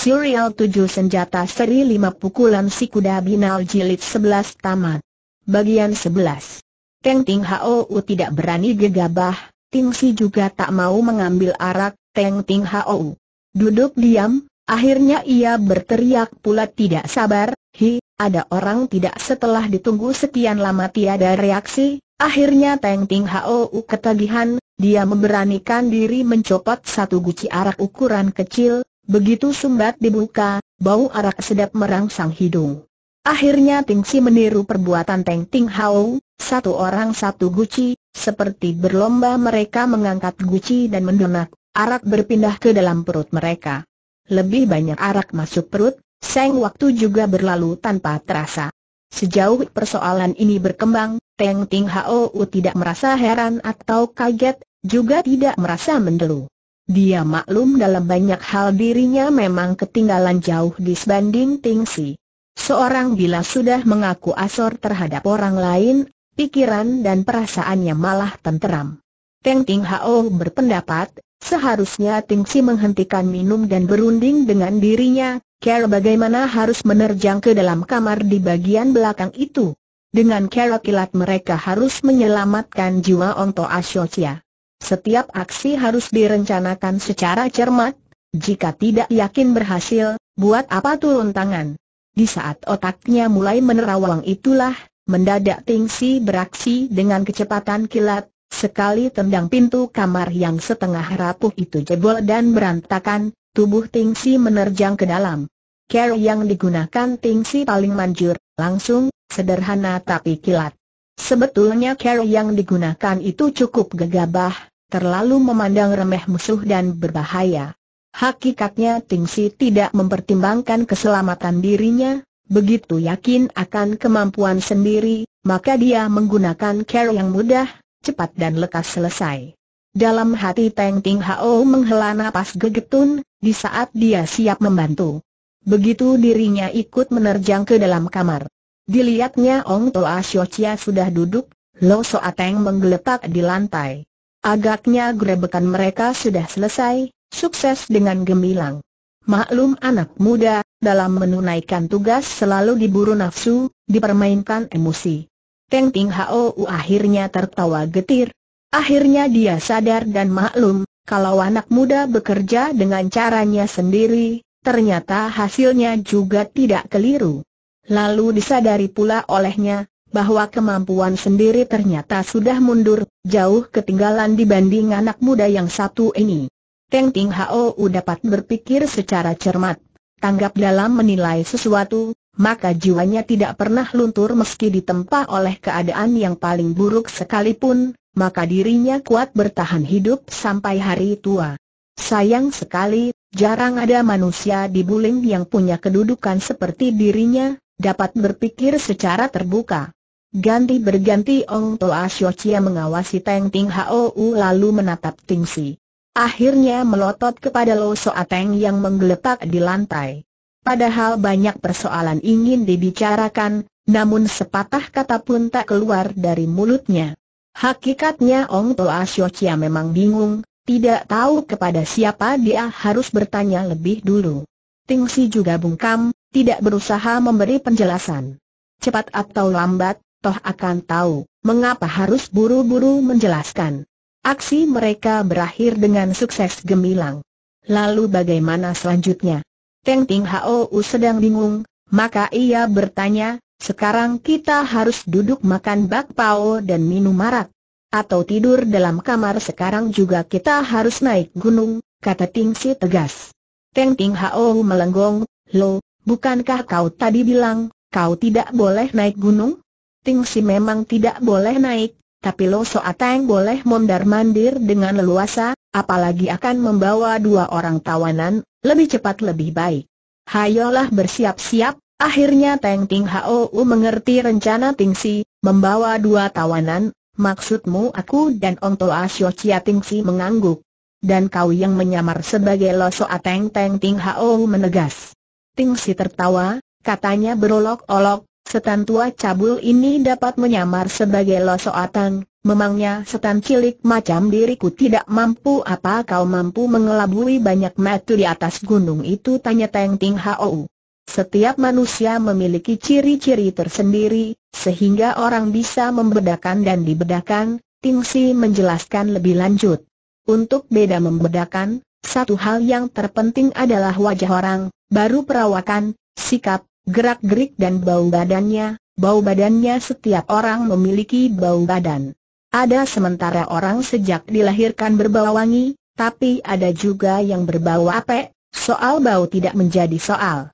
Serial 7 Senjata Seri 5 Pukulan Si Kuda Binal Jilid 11 Tamat Bagian 11 Teng Ting Hou tidak berani gegabah, Ting Si juga tak mau mengambil arak, Teng Ting Hou Duduk diam, akhirnya ia berteriak pula tidak sabar, Hi, ada orang tidak setelah ditunggu sekian lama tiada reaksi, akhirnya Teng Ting Hou ketagihan, dia memberanikan diri mencopot satu guci arak ukuran kecil, Begitu sumbat dibuka, bau arak sedap merangsang hidung. Akhirnya Tingsi meniru perbuatan Teng Ting Hao, satu orang satu guci, seperti berlomba mereka mengangkat guci dan mendonak, arak berpindah ke dalam perut mereka. Lebih banyak arak masuk perut, seng waktu juga berlalu tanpa terasa. Sejauh persoalan ini berkembang, Teng Ting Hao tidak merasa heran atau kaget, juga tidak merasa mendeluh. Dia maklum dalam banyak hal dirinya memang ketinggalan jauh disbanding Tingsi. Seorang bila sudah mengaku asor terhadap orang lain, pikiran dan perasaannya malah tenteram. Teng Ting Hao berpendapat, seharusnya Tingsi menghentikan minum dan berunding dengan dirinya, Cara bagaimana harus menerjang ke dalam kamar di bagian belakang itu. Dengan cara kilat mereka harus menyelamatkan jiwa Onto Asyocia. Setiap aksi harus direncanakan secara cermat, jika tidak yakin berhasil, buat apa turun tangan? Di saat otaknya mulai menerawang itulah, mendadak Tingsi beraksi dengan kecepatan kilat, sekali tendang pintu kamar yang setengah rapuh itu jebol dan berantakan, tubuh Tingsi menerjang ke dalam. Care yang digunakan Tingsi paling manjur, langsung, sederhana tapi kilat. Sebetulnya care yang digunakan itu cukup gegabah, terlalu memandang remeh musuh dan berbahaya. Hakikatnya Si tidak mempertimbangkan keselamatan dirinya, begitu yakin akan kemampuan sendiri, maka dia menggunakan care yang mudah, cepat dan lekas selesai. Dalam hati Teng Ting Hao menghela napas gegetun, di saat dia siap membantu. Begitu dirinya ikut menerjang ke dalam kamar. Dilihatnya Ong Toa Xiao sudah duduk, Lo Soa Teng menggeletak di lantai. Agaknya grebekan mereka sudah selesai, sukses dengan gemilang. Maklum anak muda, dalam menunaikan tugas selalu diburu nafsu, dipermainkan emosi. Teng Ting Hou akhirnya tertawa getir. Akhirnya dia sadar dan maklum, kalau anak muda bekerja dengan caranya sendiri, ternyata hasilnya juga tidak keliru. Lalu disadari pula olehnya, bahwa kemampuan sendiri ternyata sudah mundur, jauh ketinggalan dibanding anak muda yang satu ini. Teng Ting Hao dapat berpikir secara cermat, tanggap dalam menilai sesuatu, maka jiwanya tidak pernah luntur meski ditempa oleh keadaan yang paling buruk sekalipun, maka dirinya kuat bertahan hidup sampai hari tua. Sayang sekali, jarang ada manusia di Bulim yang punya kedudukan seperti dirinya, dapat berpikir secara terbuka. Ganti berganti Ong Toa Sio Chia mengawasi Teng Ting U lalu menatap Ting Si. Akhirnya melotot kepada Lo Soa Teng yang menggeletak di lantai. Padahal banyak persoalan ingin dibicarakan, namun sepatah kata pun tak keluar dari mulutnya. Hakikatnya Ong Toa Sio Chia memang bingung, tidak tahu kepada siapa dia harus bertanya lebih dulu. Ting Si juga bungkam, tidak berusaha memberi penjelasan. Cepat atau lambat, toh akan tahu, mengapa harus buru-buru menjelaskan. Aksi mereka berakhir dengan sukses gemilang. Lalu bagaimana selanjutnya? Teng Ting Hou sedang bingung, maka ia bertanya, sekarang kita harus duduk makan bakpao dan minum marak. Atau tidur dalam kamar sekarang juga kita harus naik gunung, kata Ting Si tegas. Teng Ting Hou melenggong, lo, bukankah kau tadi bilang, kau tidak boleh naik gunung? Ting Si memang tidak boleh naik, tapi Lo Soateng boleh mondar-mandir dengan leluasa, apalagi akan membawa dua orang tawanan, lebih cepat lebih baik. Hayolah bersiap-siap, akhirnya Teng Ting Hou mengerti rencana Ting Si, membawa dua tawanan, maksudmu aku dan Ong Toa Sio Chia Ting Si mengangguk. Dan kau yang menyamar sebagai Lo Soateng Teng Ting Hou menegas. Ting Si tertawa, katanya berolok-olok, Setan tua cabul ini dapat menyamar sebagai Loso Atang, memangnya setan cilik macam diriku tidak mampu apa kau mampu mengelabui banyak metu di atas gunung itu tanya Teng Ting Hou. Setiap manusia memiliki ciri-ciri tersendiri, sehingga orang bisa membedakan dan dibedakan, Ting Si menjelaskan lebih lanjut. Untuk beda membedakan, satu hal yang terpenting adalah wajah orang, baru perawakan, sikap, gerak-gerik dan bau badannya, bau badannya setiap orang memiliki bau badan. Ada sementara orang sejak dilahirkan berbau wangi, tapi ada juga yang berbau apek, soal bau tidak menjadi soal.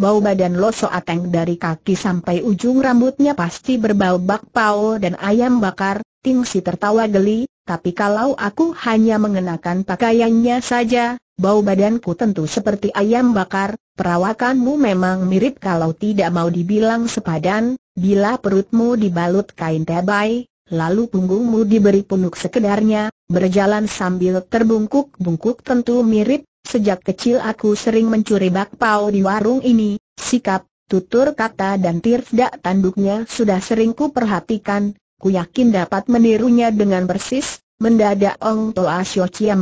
Bau badan Lo Soateng dari kaki sampai ujung rambutnya pasti berbau bakpao dan ayam bakar, Tingsi tertawa geli, tapi kalau aku hanya mengenakan pakaiannya saja, bau badanku tentu seperti ayam bakar, perawakanmu memang mirip kalau tidak mau dibilang sepadan, bila perutmu dibalut kain tebai, lalu punggungmu diberi punuk sekedarnya, berjalan sambil terbungkuk-bungkuk tentu mirip, sejak kecil aku sering mencuri bakpao di warung ini, sikap, tutur kata dan tirdak tanduknya sudah sering ku perhatikan, ku yakin dapat menirunya dengan persis, mendadak Ong Toa Xiao Chia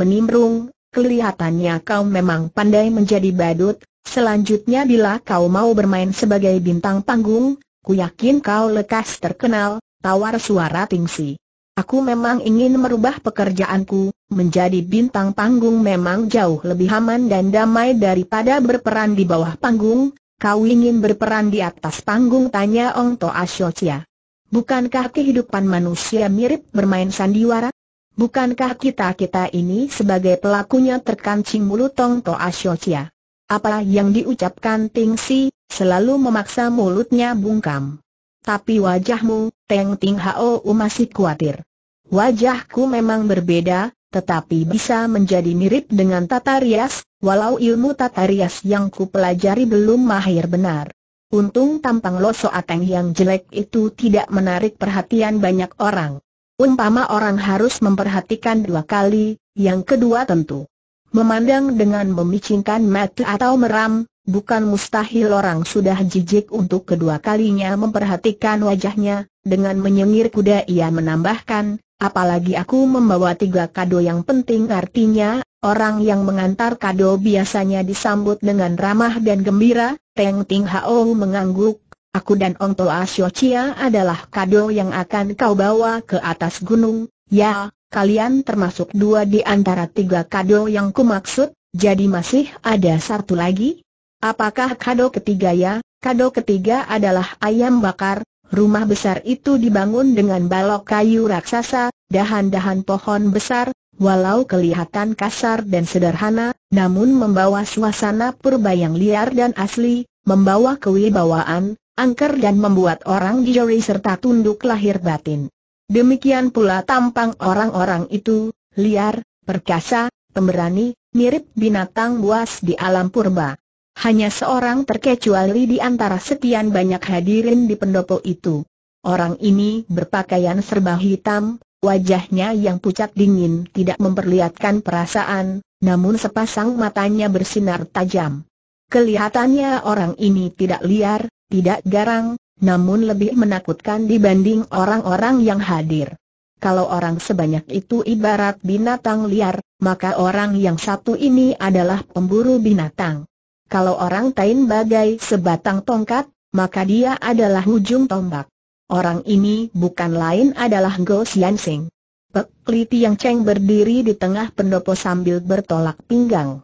kelihatannya kau memang pandai menjadi badut, selanjutnya bila kau mau bermain sebagai bintang panggung, ku yakin kau lekas terkenal, tawar suara Tingsi. Aku memang ingin merubah pekerjaanku, menjadi bintang panggung memang jauh lebih aman dan damai daripada berperan di bawah panggung, kau ingin berperan di atas panggung tanya Ong Toa Shochia. Bukankah kehidupan manusia mirip bermain sandiwara? Bukankah kita-kita ini sebagai pelakunya terkancing mulut Tong Toa Asyocia? Apa yang diucapkan Ting Si, selalu memaksa mulutnya bungkam. Tapi wajahmu, Teng Ting Hao masih khawatir. Wajahku memang berbeda, tetapi bisa menjadi mirip dengan tata rias, walau ilmu tata rias yang pelajari belum mahir benar. Untung tampang loso ateng yang jelek itu tidak menarik perhatian banyak orang. Umpama orang harus memperhatikan dua kali, yang kedua tentu memandang dengan memicingkan mata atau meram, bukan mustahil orang sudah jijik untuk kedua kalinya memperhatikan wajahnya, dengan menyengir kuda ia menambahkan, apalagi aku membawa tiga kado yang penting artinya, orang yang mengantar kado biasanya disambut dengan ramah dan gembira, Teng Ting Hao mengangguk, Aku dan Ong Toa Chia adalah kado yang akan kau bawa ke atas gunung, ya, kalian termasuk dua di antara tiga kado yang kumaksud, jadi masih ada satu lagi? Apakah kado ketiga ya? Kado ketiga adalah ayam bakar, rumah besar itu dibangun dengan balok kayu raksasa, dahan-dahan pohon besar, walau kelihatan kasar dan sederhana, namun membawa suasana purba yang liar dan asli, membawa kewibawaan, angker dan membuat orang dijori serta tunduk lahir batin. Demikian pula tampang orang-orang itu, liar, perkasa, pemberani, mirip binatang buas di alam purba. Hanya seorang terkecuali di antara sekian banyak hadirin di pendopo itu. Orang ini berpakaian serba hitam, wajahnya yang pucat dingin tidak memperlihatkan perasaan, namun sepasang matanya bersinar tajam. Kelihatannya orang ini tidak liar, tidak garang, namun lebih menakutkan dibanding orang-orang yang hadir. Kalau orang sebanyak itu ibarat binatang liar, maka orang yang satu ini adalah pemburu binatang. Kalau orang Tain bagai sebatang tongkat, maka dia adalah ujung tombak. Orang ini bukan lain adalah Go Sian Sing. Pek Li Tiang Cheng berdiri di tengah pendopo sambil bertolak pinggang.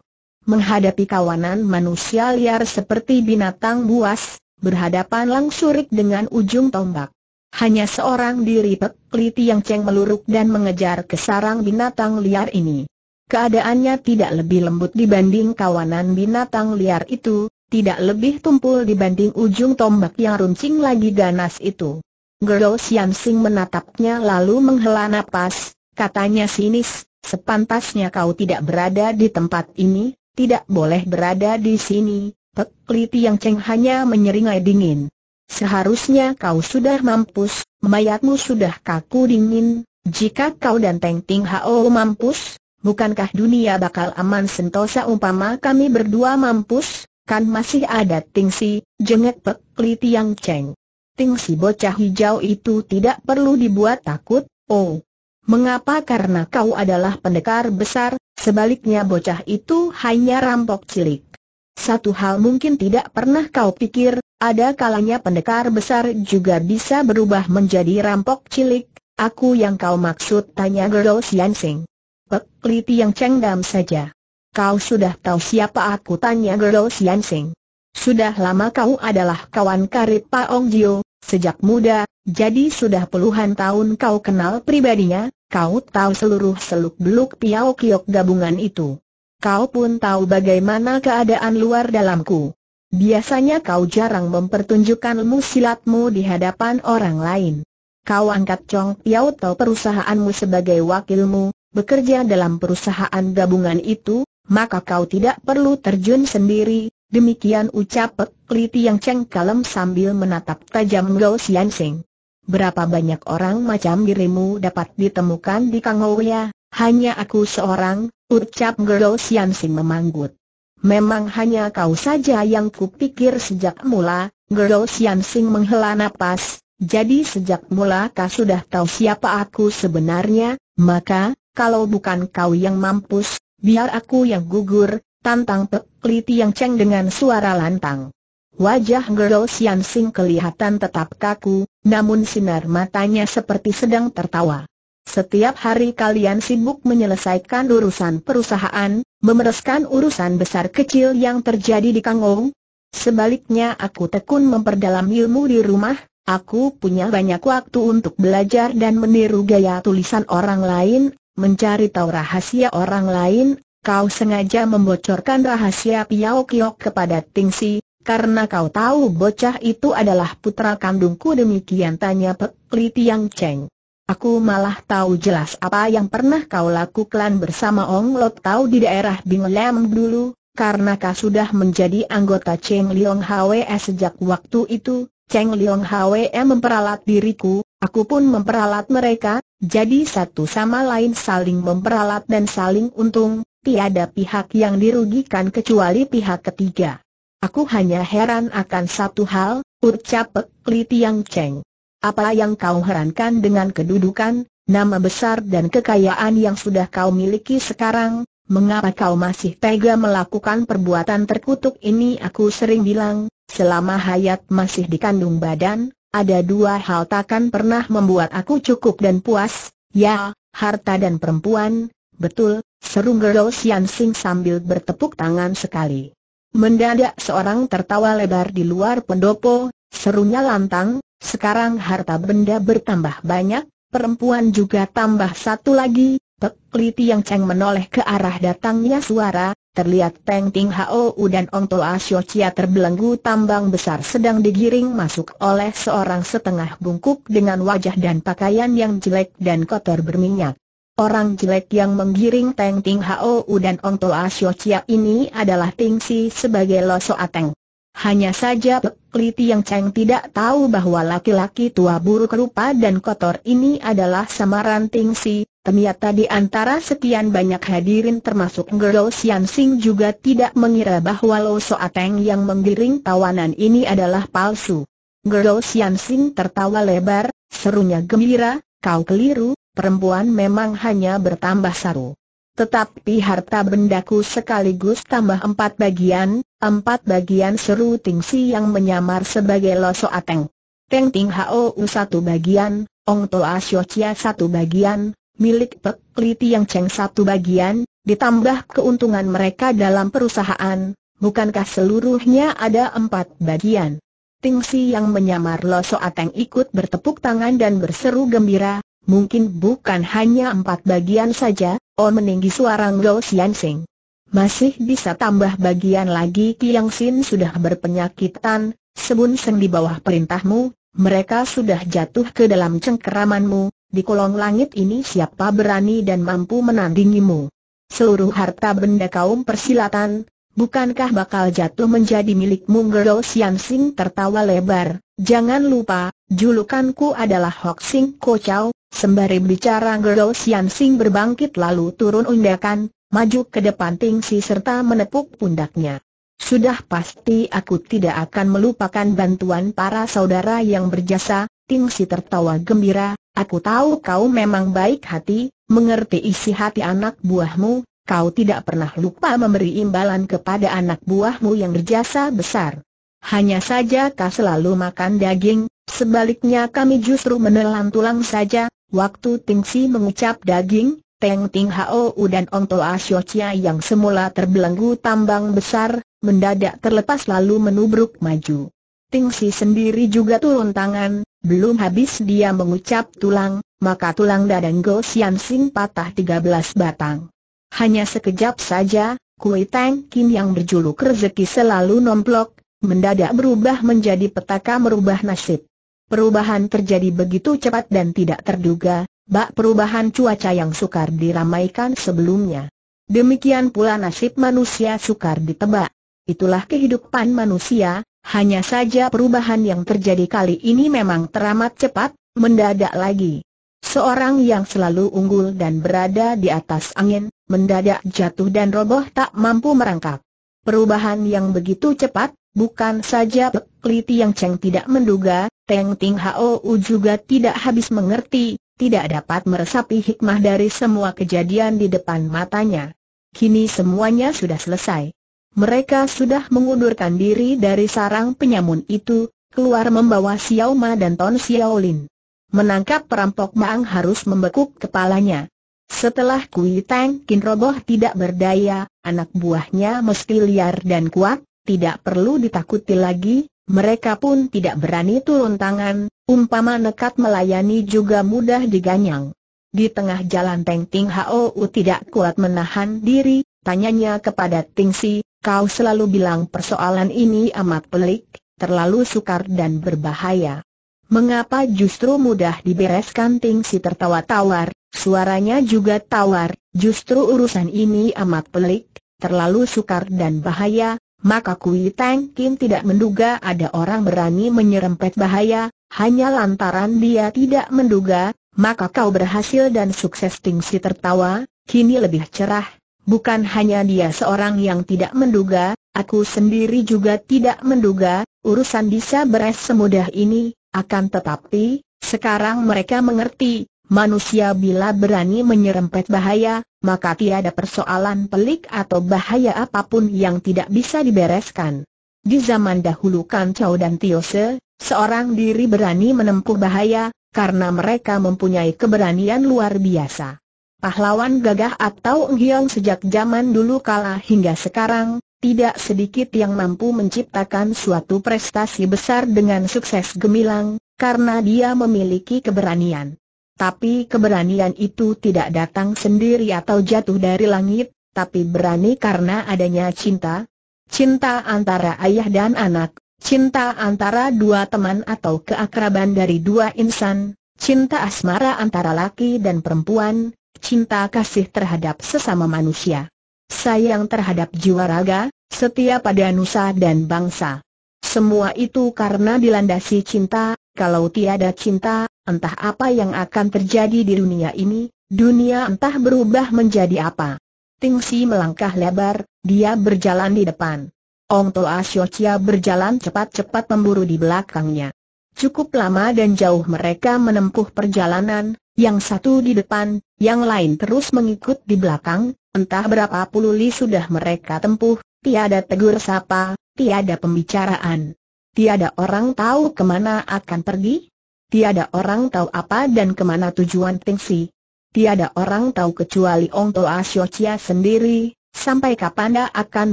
Menghadapi kawanan manusia liar seperti binatang buas, berhadapan langsurik dengan ujung tombak. Hanya seorang diri pekliti yang ceng meluruk dan mengejar ke sarang binatang liar ini. Keadaannya tidak lebih lembut dibanding kawanan binatang liar itu, tidak lebih tumpul dibanding ujung tombak yang runcing lagi ganas itu. Gerol Sian Sing menatapnya lalu menghela nafas, katanya sinis, sepantasnya kau tidak berada di tempat ini, tidak boleh berada di sini, Pekli yang Cheng hanya menyeringai dingin. Seharusnya kau sudah mampus, mayatmu sudah kaku dingin, jika kau dan Teng Ting Hao mampus, bukankah dunia bakal aman sentosa umpama kami berdua mampus, kan masih ada Tingsi, jengek Pekli yang Cheng. Tingsi bocah hijau itu tidak perlu dibuat takut, oh. Mengapa? Karena kau adalah pendekar besar, sebaliknya bocah itu hanya rampok cilik. Satu hal mungkin tidak pernah kau pikir, ada kalanya pendekar besar juga bisa berubah menjadi rampok cilik, aku yang kau maksud tanya Gerdo Siansing. Pek, liti yang cengdam saja. Kau sudah tahu siapa aku tanya Gerdo Siansing. Sudah lama kau adalah kawan karib Pak Ong Jio, sejak muda, jadi sudah puluhan tahun kau kenal pribadinya, kau tahu seluruh seluk-beluk Piao Kiok gabungan itu. Kau pun tahu bagaimana keadaan luar dalamku. Biasanya kau jarang mempertunjukkan ilmu silatmu di hadapan orang lain. Kau angkat Chong Piao atau perusahaanmu sebagai wakilmu, bekerja dalam perusahaan gabungan itu, maka kau tidak perlu terjun sendiri, Demikian ucap Pek Liti yang cengkalem sambil menatap tajam Gao Xianxing. Berapa banyak orang macam dirimu dapat ditemukan di Kangouya? Hanya aku seorang, ucap Gero Sing memanggut. Memang hanya kau saja yang kupikir sejak mula, Gero Sing menghela napas, jadi sejak mula kau sudah tahu siapa aku sebenarnya, maka, kalau bukan kau yang mampus, biar aku yang gugur, tantang Pek yang ceng dengan suara lantang. Wajah Gero Sing kelihatan tetap kaku, namun sinar matanya seperti sedang tertawa. Setiap hari kalian sibuk menyelesaikan urusan perusahaan, memereskan urusan besar kecil yang terjadi di Kangong. Sebaliknya aku tekun memperdalam ilmu di rumah, aku punya banyak waktu untuk belajar dan meniru gaya tulisan orang lain, mencari tahu rahasia orang lain, kau sengaja membocorkan rahasia Piao Kiok kepada Si, karena kau tahu bocah itu adalah putra kandungku demikian tanya Pek Li Tiang Cheng. Aku malah tahu jelas apa yang pernah kau lakukan bersama Ong Lot Tau di daerah Bing Lam dulu, karena kau sudah menjadi anggota Cheng Liong Hwe sejak waktu itu, Cheng Liong Hwe memperalat diriku, aku pun memperalat mereka, jadi satu sama lain saling memperalat dan saling untung, tiada pihak yang dirugikan kecuali pihak ketiga. Aku hanya heran akan satu hal, ucap Li Tiang Cheng. Apa yang kau herankan dengan kedudukan, nama besar dan kekayaan yang sudah kau miliki sekarang, Mengapa kau masih tega melakukan perbuatan terkutuk ini aku sering bilang, selama hayat masih dikandung badan, ada dua hal takkan pernah membuat aku cukup dan puas, ya, harta dan perempuan, betul, seru Gerol Sian sambil bertepuk tangan sekali. Mendadak seorang tertawa lebar di luar pendopo, serunya lantang, sekarang harta benda bertambah banyak, perempuan juga tambah satu lagi, Pek yang ceng menoleh ke arah datangnya suara, terlihat Peng Ting U dan Ong Toa Sio Chia terbelenggu tambang besar sedang digiring masuk oleh seorang setengah bungkuk dengan wajah dan pakaian yang jelek dan kotor berminyak. Orang jelek yang menggiring Peng Ting U dan Ong Toa Sio Chia ini adalah Ting Si sebagai Lo Ateng. Hanya saja Pek yang Cheng tidak tahu bahwa laki-laki tua buruk rupa dan kotor ini adalah samaran Ting Si, ternyata di antara sekian banyak hadirin termasuk Ngero Sian Sing juga tidak mengira bahwa Lo Soateng yang menggiring tawanan ini adalah palsu. Ngero Sian Sing tertawa lebar, serunya gembira, kau keliru, perempuan memang hanya bertambah saru. Tetapi harta bendaku sekaligus tambah empat bagian, empat bagian seru Tingsi yang menyamar sebagai Loso Ateng. Teng Ting U satu bagian, Ong Toa Sio Chia satu bagian, milik Pek Li Tiang Cheng satu bagian, ditambah keuntungan mereka dalam perusahaan, bukankah seluruhnya ada empat bagian? Tingsi yang menyamar Loso Ateng ikut bertepuk tangan dan berseru gembira, mungkin bukan hanya empat bagian saja, Oh meninggi suara Ngao Xian Sing. Masih bisa tambah bagian lagi Tiang Sin sudah berpenyakitan, sebun seng di bawah perintahmu, mereka sudah jatuh ke dalam cengkeramanmu, di kolong langit ini siapa berani dan mampu menandingimu. Seluruh harta benda kaum persilatan, bukankah bakal jatuh menjadi milikmu Ngao Xian Sing tertawa lebar, jangan lupa, julukanku adalah Hok Sing Ko Chau, Sembari bicara Gerou Sian Sing berbangkit lalu turun undakan, maju ke depan Ting Si serta menepuk pundaknya. Sudah pasti aku tidak akan melupakan bantuan para saudara yang berjasa, Ting Si tertawa gembira, aku tahu kau memang baik hati, mengerti isi hati anak buahmu, kau tidak pernah lupa memberi imbalan kepada anak buahmu yang berjasa besar. Hanya saja kau selalu makan daging, sebaliknya kami justru menelan tulang saja, Waktu Tingsi mengucap daging, Teng Ting Hao dan Ong Toa Sio Chia yang semula terbelenggu tambang besar, mendadak terlepas lalu menubruk maju. Tingsi sendiri juga turun tangan, belum habis dia mengucap tulang, maka tulang dadang Go Sian Sing patah 13 batang. Hanya sekejap saja, Kui Tang Kin yang berjuluk rezeki selalu nomplok, mendadak berubah menjadi petaka merubah nasib. Perubahan terjadi begitu cepat dan tidak terduga, bak perubahan cuaca yang sukar diramaikan sebelumnya. Demikian pula nasib manusia sukar ditebak. Itulah kehidupan manusia, hanya saja perubahan yang terjadi kali ini memang teramat cepat, mendadak lagi. Seorang yang selalu unggul dan berada di atas angin, mendadak jatuh dan roboh tak mampu merangkak. Perubahan yang begitu cepat, Bukan saja Pek yang Tiang Cheng tidak menduga, Teng Ting Hao juga tidak habis mengerti, tidak dapat meresapi hikmah dari semua kejadian di depan matanya. Kini semuanya sudah selesai. Mereka sudah mengundurkan diri dari sarang penyamun itu, keluar membawa Xiao Ma dan Ton Lin. Menangkap perampok Maang harus membekuk kepalanya. Setelah Kui Tang Kin roboh tidak berdaya, anak buahnya meski liar dan kuat, tidak perlu ditakuti lagi, mereka pun tidak berani turun tangan, umpama nekat melayani juga mudah diganyang. Di tengah jalan Teng Ting Hou tidak kuat menahan diri, tanyanya kepada Ting Si, kau selalu bilang persoalan ini amat pelik, terlalu sukar dan berbahaya. Mengapa justru mudah dibereskan Ting Si tertawa tawar, suaranya juga tawar, justru urusan ini amat pelik, terlalu sukar dan bahaya, maka Kui Teng Kim tidak menduga ada orang berani menyerempet bahaya, hanya lantaran dia tidak menduga, maka kau berhasil dan sukses Ting Si tertawa, kini lebih cerah. Bukan hanya dia seorang yang tidak menduga, aku sendiri juga tidak menduga, urusan bisa beres semudah ini, akan tetapi, sekarang mereka mengerti, Manusia bila berani menyerempet bahaya, maka tiada persoalan pelik atau bahaya apapun yang tidak bisa dibereskan. Di zaman dahulu Kan Chow dan Tio seorang diri berani menempuh bahaya, karena mereka mempunyai keberanian luar biasa. Pahlawan gagah atau enghiong sejak zaman dulu kala hingga sekarang, tidak sedikit yang mampu menciptakan suatu prestasi besar dengan sukses gemilang, karena dia memiliki keberanian. Tapi keberanian itu tidak datang sendiri atau jatuh dari langit, tapi berani karena adanya cinta. Cinta antara ayah dan anak, cinta antara dua teman atau keakraban dari dua insan, cinta asmara antara laki dan perempuan, cinta kasih terhadap sesama manusia. Sayang terhadap jiwa raga, setia pada nusa dan bangsa. Semua itu karena dilandasi cinta, kalau tiada cinta, entah apa yang akan terjadi di dunia ini, dunia entah berubah menjadi apa. Ting Si melangkah lebar, dia berjalan di depan. Ong Toa Siocia berjalan cepat-cepat memburu di belakangnya. Cukup lama dan jauh mereka menempuh perjalanan, yang satu di depan, yang lain terus mengikut di belakang, entah berapa puluh li sudah mereka tempuh, tiada tegur sapa, tiada pembicaraan. Tiada orang tahu kemana akan pergi. Tiada orang tahu apa dan kemana tujuan Tingsi. Tiada orang tahu kecuali Ong Toa Sio Chia sendiri, sampai kapan dia akan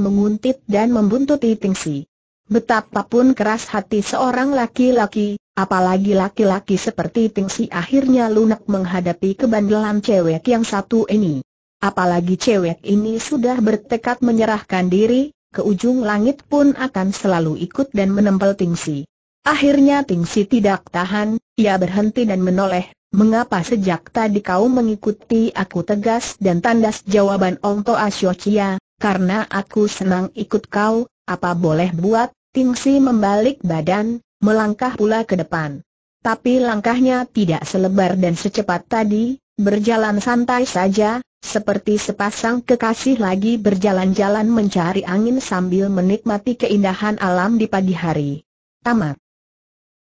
menguntit dan membuntuti Tingsi. Betapapun keras hati seorang laki-laki, apalagi laki-laki seperti Tingsi akhirnya lunak menghadapi kebandelan cewek yang satu ini. Apalagi cewek ini sudah bertekad menyerahkan diri, ke ujung langit pun akan selalu ikut dan menempel Tingsi. Akhirnya Tingsi tidak tahan, ia berhenti dan menoleh, mengapa sejak tadi kau mengikuti aku tegas dan tandas jawaban Ong Toa karena aku senang ikut kau, apa boleh buat, Tingsi membalik badan, melangkah pula ke depan. Tapi langkahnya tidak selebar dan secepat tadi, Berjalan santai saja, seperti sepasang kekasih lagi berjalan-jalan mencari angin sambil menikmati keindahan alam di pagi hari. Tamat.